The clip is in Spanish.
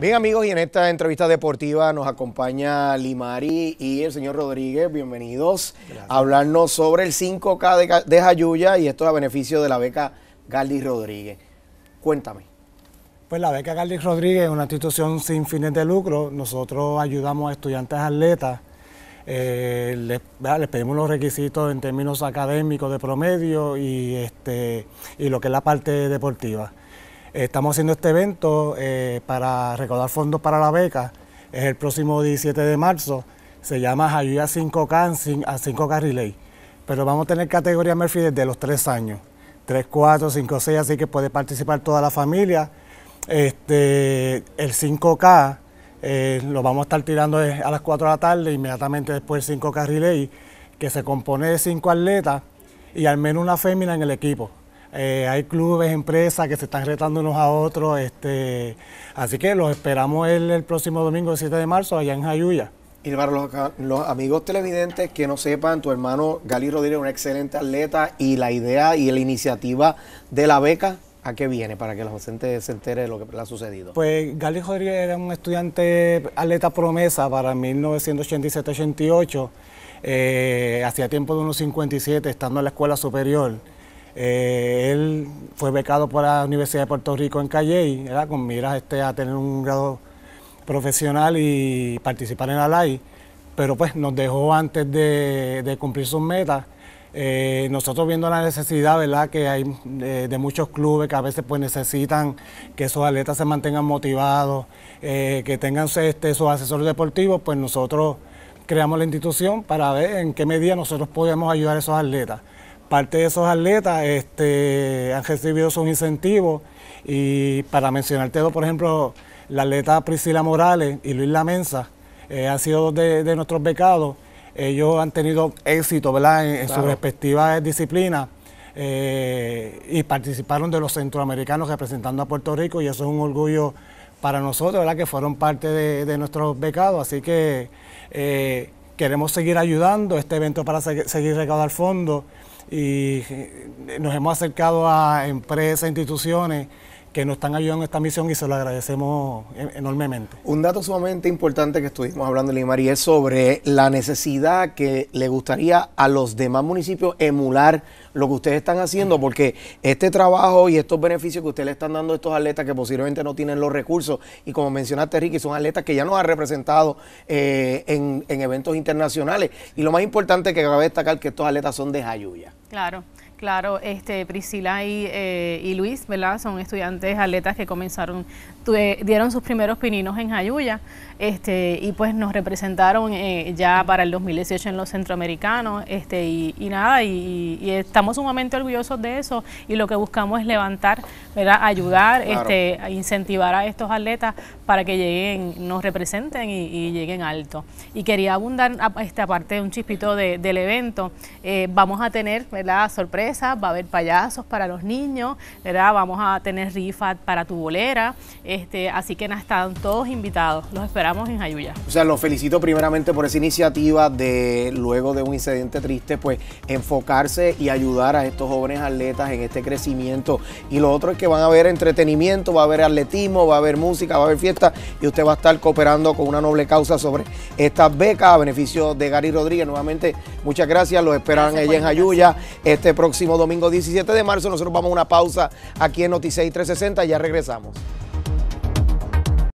Bien amigos, y en esta entrevista deportiva nos acompaña Limari y el señor Rodríguez, bienvenidos a hablarnos sobre el 5K de, Jayuya y esto a beneficio de la beca Galdi Rodríguez. Cuéntame. Pues la beca Galdi Rodríguez es una institución sin fines de lucro, nosotros ayudamos a estudiantes atletas, eh, les, pedimos los requisitos en términos académicos de promedio y, este, y lo que es la parte deportiva. Eh, estamos haciendo este evento eh, para recaudar fondos para la beca. Es el próximo 17 de marzo. Se llama Ayuda 5K a 5K Pero vamos a tener categoría Murphy desde los tres años. 3, 4, 5, 6, así que puede participar toda la familia. Este, el 5K eh, lo vamos a estar tirando a las 4 de la tarde, inmediatamente después del 5K Relay, que se compone de 5 atletas y al menos una fémina en el equipo. Eh, hay clubes, empresas que se están retando unos a otros. Este, así que los esperamos el, próximo domingo, el 7 de marzo, allá en Jayuya. Y para los, amigos televidentes que no sepan, tu hermano Gali Rodríguez es un excelente atleta y la idea y la iniciativa de la beca, ¿a qué viene? Para que los docentes se enteren de lo que le ha sucedido. Pues Gali Rodríguez era un estudiante atleta promesa para 1987-88, eh, hacía tiempo de unos 57 estando en la escuela superior. Eh, él fue becado por la Universidad de Puerto Rico en Calley, con miras este, a tener un grado profesional y participar en la LAI, pero pues nos dejó antes de, cumplir sus metas. Eh, nosotros viendo la necesidad ¿verdad? que hay eh, de, muchos clubes que a veces pues, necesitan que esos atletas se mantengan motivados, que tengan este, sus asesores deportivos, pues nosotros creamos la institución para ver en qué medida nosotros podemos ayudar a esos atletas parte de esos atletas este, han recibido sus incentivos y para mencionarte, por ejemplo, la atleta Priscila Morales y Luis Lamensa eh, han sido de, nuestros becados. Ellos han tenido éxito en, sus respectivas disciplinas eh, y participaron de los centroamericanos representando a Puerto Rico y eso es un orgullo para nosotros, que fueron parte de, nuestros becados. Así que eh, queremos seguir ayudando este evento para seguir recaudar fondos y eh, nos hemos acercado a empresas, instituciones que nos están ayudando en esta misión y se lo agradecemos enormemente. Un dato sumamente importante que estuvimos hablando, María, es sobre la necesidad que le gustaría a los demás municipios emular lo que ustedes están haciendo, porque este trabajo y estos beneficios que ustedes le están dando a estos atletas que posiblemente no tienen los recursos, y como mencionaste, Ricky, son atletas que ya nos han representado eh, en, eventos internacionales. Y lo más importante que cabe destacar que estos atletas son de Jayuya. Claro, claro, este, Priscila eh, y, Luis, ¿verdad? Son estudiantes atletas que comenzaron, eh, dieron sus primeros pininos en Jayuya este, y pues nos representaron eh, ya para el 2018 en los centroamericanos este, y, nada, y, estamos sumamente orgullosos de eso y lo que buscamos es levantar, ¿verdad? Ayudar, este, incentivar a estos atletas para que lleguen, nos representen y, lleguen alto. Y quería abundar, a, parte aparte de un chispito del evento, vamos a tener, la sorpresa, va a haber payasos para los niños, ¿verdad? Vamos a tener rifa para tu bolera, este, así que están todos invitados, los esperamos en Ayuya. O sea, los felicito primeramente por esa iniciativa de, luego de un incidente triste, pues enfocarse y ayudar a estos jóvenes atletas en este crecimiento. Y lo otro es que van a haber entretenimiento, va a haber atletismo, va a haber música, va a haber fiesta y usted va a estar cooperando con una noble causa sobre estas becas a beneficio de Gary Rodríguez. Nuevamente, muchas gracias, los esperan ella en Ayuya este próximo domingo 17 de marzo. Nosotros vamos a una pausa aquí en Noticieros 360 y ya regresamos.